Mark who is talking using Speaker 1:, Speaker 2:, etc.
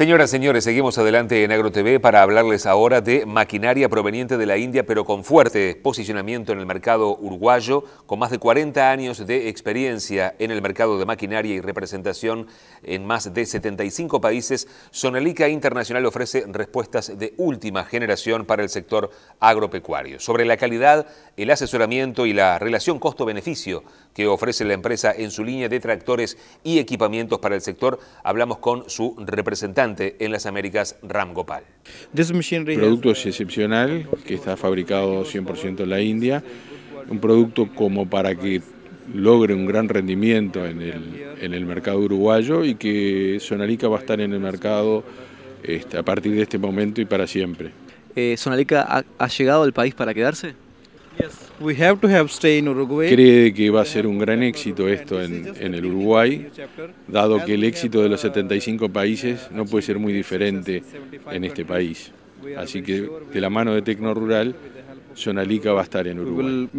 Speaker 1: Señoras, y señores, seguimos adelante en AgroTV para hablarles ahora de maquinaria proveniente de la India, pero con fuerte posicionamiento en el mercado uruguayo, con más de 40 años de experiencia en el mercado de maquinaria y representación en más de 75 países, Sonalica Internacional ofrece respuestas de última generación para el sector agropecuario. Sobre la calidad, el asesoramiento y la relación costo-beneficio que ofrece la empresa en su línea de tractores y equipamientos para el sector, hablamos con su representante en las Américas, Ram Gopal.
Speaker 2: Producto es excepcional, que está fabricado 100% en la India, un producto como para que logre un gran rendimiento en el, mercado uruguayo y que Sonalika va a estar en el mercado este, a partir de este momento y para siempre. Eh, ha llegado al país para quedarse? Cree que va a ser un gran éxito esto en, el Uruguay, dado que el éxito de los 75 países no puede ser muy diferente en este país. Así que de la mano de Tecno Rural, Sonalica va a estar en Uruguay.